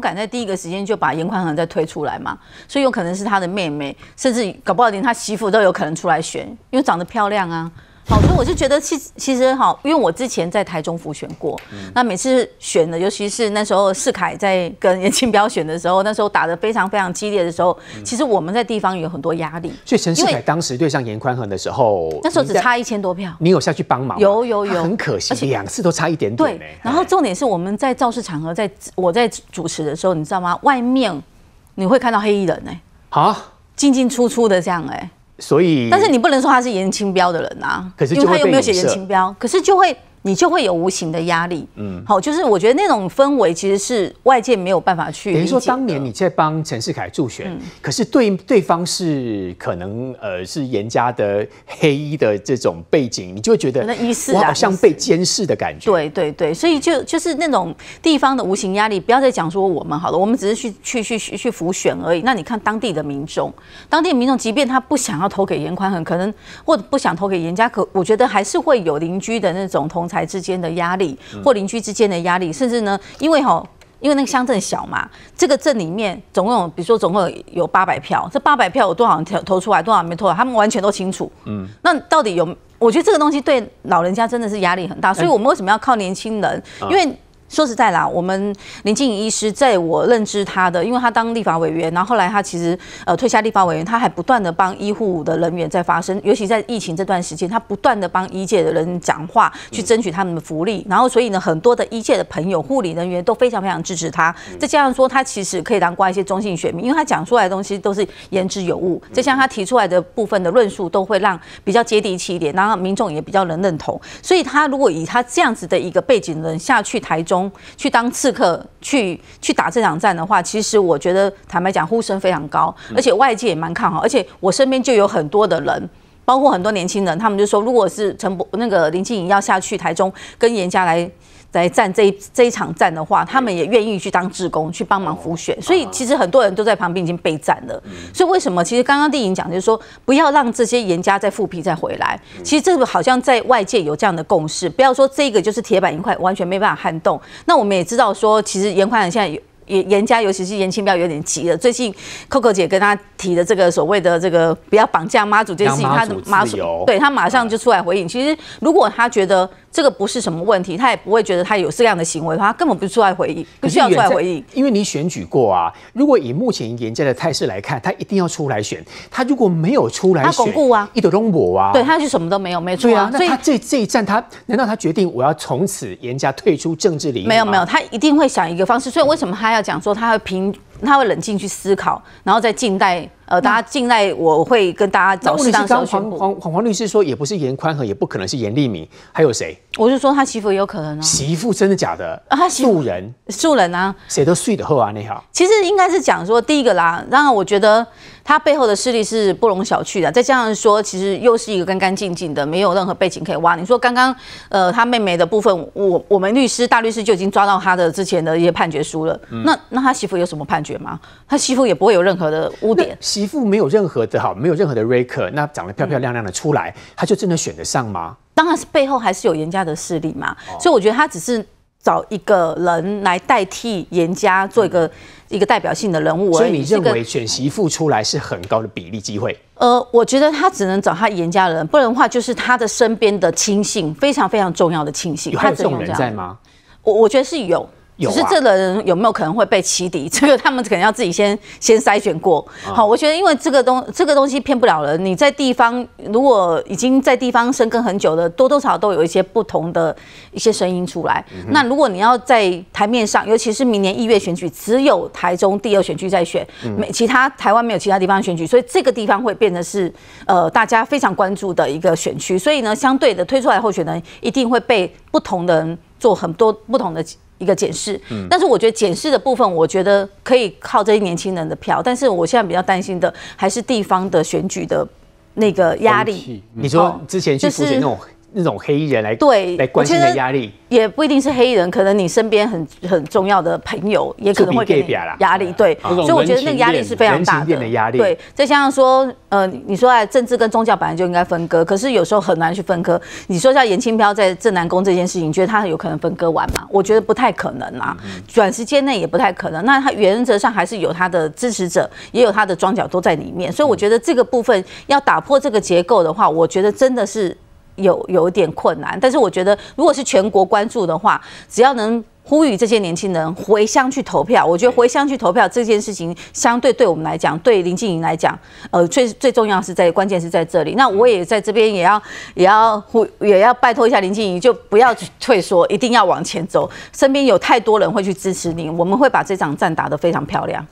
不敢在第一个时间就把严宽可再推出来嘛，所以有可能是他的妹妹，甚至搞不好连他媳妇都有可能出来选，因为长得漂亮啊。好，所以我就觉得其其实好，因为我之前在台中辅选过，那每次选的，尤其是那时候世凯在跟严清标选的时候，那时候打的非常非常激烈的时候，其实我们在地方有很多压力。所以陈世凯当时对上严宽恒的时候，那时候只差一千多票，你有下去帮忙？有有有，很可惜，两次都差一点点。对，然后重点是我们在造势场合，在我在主持的时候，你知道吗？外面你会看到黑衣人哎，啊，进进出出的这样哎。所以，但是你不能说他是严清标的人呐，因为他又没有写严清标，可是就会。你就会有无形的压力，嗯，好，就是我觉得那种氛围其实是外界没有办法去。等于说当年你在帮陈世凯助选，可是对对方是可能呃是严家的黑衣的这种背景，你就觉得那疑似好像被监视的感觉。对对对，所以就就是那种地方的无形压力，不要再讲说我们好了，我们只是去去去去浮选而已。那你看当地的民众，当地的民众，即便他不想要投给严宽很可能或者不想投给严家，可我觉得还是会有邻居的那种同。才之间的压力，或邻居之间的压力，甚至呢，因为哈，因为那个乡镇小嘛，这个镇里面总共有，比如说总共有八百票，这八百票有多少人投投出来，多少没投出来，他们完全都清楚。嗯，那到底有？我觉得这个东西对老人家真的是压力很大，所以我们为什么要靠年轻人？因为。说实在啦，我们林静怡医师在我认知他的，因为他当立法委员，然后后来他其实呃退下立法委员，他还不断的帮医护的人员在发声，尤其在疫情这段时间，他不断的帮医界的人讲话，去争取他们的福利。然后所以呢，很多的医界的朋友、护理人员都非常非常支持他。再加上说他其实可以当挂一些中性选民，因为他讲出来的东西都是言之有物。就像他提出来的部分的论述，都会让比较接地气一点，然后民众也比较能认同。所以他如果以他这样子的一个背景，能下去台中。去当刺客，去去打这场战的话，其实我觉得坦白讲，呼声非常高，而且外界也蛮看好，而且我身边就有很多的人，包括很多年轻人，他们就说，如果是陈博那个林清颖要下去台中跟严家来。在战这一这一场战的话，他们也愿意去当志工去帮忙浮选，所以其实很多人都在旁边已经备战了。所以为什么？其实刚刚电影讲就是说，不要让这些严家再复辟再回来。其实这个好像在外界有这样的共识，不要说这个就是铁板一块，完全没办法撼动。那我们也知道说，其实严宽仁现在有。严严家，尤其是严清标，有点急了。最近 Coco 姐跟他提的这个所谓的这个不要绑架妈祖这件事情，他妈祖对他马上就出来回应。其实如果他觉得这个不是什么问题，他也不会觉得他有这样的行为，他根本不出来回应，不需要出来回应。因为你选举过啊，如果以目前严家的态势来看，他一定要出来选。他如果没有出来，他巩固啊，一抖龙我啊，对，他就什么都没有，没错。啊，所他这这一站，他难道他决定我要从此严家退出政治领域？没有没有，他一定会想一个方式。所以为什么他要？讲说他会平，他会冷静去思考，然后再近待，呃，大家近待，我会跟大家找上时候宣黄黄黄律师说，也不是严宽和，也不可能是严立明，还有谁？我就说他媳妇也有可能啊。媳妇真的假的啊？素人，素人啊，谁都睡得后啊你好。其实应该是讲说第一个啦，当然我觉得。他背后的势力是不容小觑的，再加上说，其实又是一个干干净净的，没有任何背景可以挖。你说刚刚，呃，他妹妹的部分，我我们律师大律师就已经抓到他的之前的一些判决书了。那那他媳妇有什么判决吗？他媳妇也不会有任何的污点，媳妇没有任何的哈，没有任何的 r a k e r 那长得漂漂亮亮的出来，他就真的选得上吗？当然是背后还是有严家的势力嘛。所以我觉得他只是。找一个人来代替严家做一个一个代表性的人物，所以你认为选媳妇出来是很高的比例机会？呃，我觉得他只能找他严家人，不然的话就是他的身边的亲信，非常非常重要的亲信。有这种人在吗？我我觉得是有。只是这个人有没有可能会被起底？这个他们可能要自己先先筛选过。好，我觉得因为这个东这个东西骗不了人。你在地方如果已经在地方生根很久的，多多少少都有一些不同的一些声音出来。那如果你要在台面上，尤其是明年一月选举，只有台中第二选区在选，没其他台湾没有其他地方选举，所以这个地方会变得是呃大家非常关注的一个选区。所以呢，相对的推出来候选人一定会被不同的人做很多不同的。一个检视，但是我觉得检视的部分，我觉得可以靠这些年轻人的票，但是我现在比较担心的还是地方的选举的那个压力。你说之前去书写那种。那种黑衣人来对来关心的压力，也不一定是黑衣人，可能你身边很很重要的朋友也可能会给压力。对，所以我觉得那个压力是非常大的。对，再加上说，呃，你说啊，政治跟宗教本来就应该分割，可是有时候很难去分割。你说像下严清标在正南宫这件事情，你觉得他有可能分割完吗？我觉得不太可能啊，短时间内也不太可能。那他原则上还是有他的支持者，也有他的庄脚都在里面，所以我觉得这个部分要打破这个结构的话，我觉得真的是。有有一点困难，但是我觉得，如果是全国关注的话，只要能呼吁这些年轻人回乡去投票，我觉得回乡去投票这件事情，相对对我们来讲，对林静怡来讲，呃，最最重要是在关键是在这里。那我也在这边也要也要呼，也要拜托一下林静怡，就不要去退缩，一定要往前走。身边有太多人会去支持你，我们会把这场战打得非常漂亮。